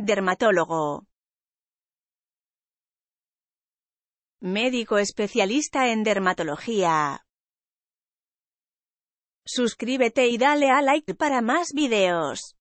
Dermatólogo. Médico especialista en dermatología. Suscríbete y dale a like para más videos.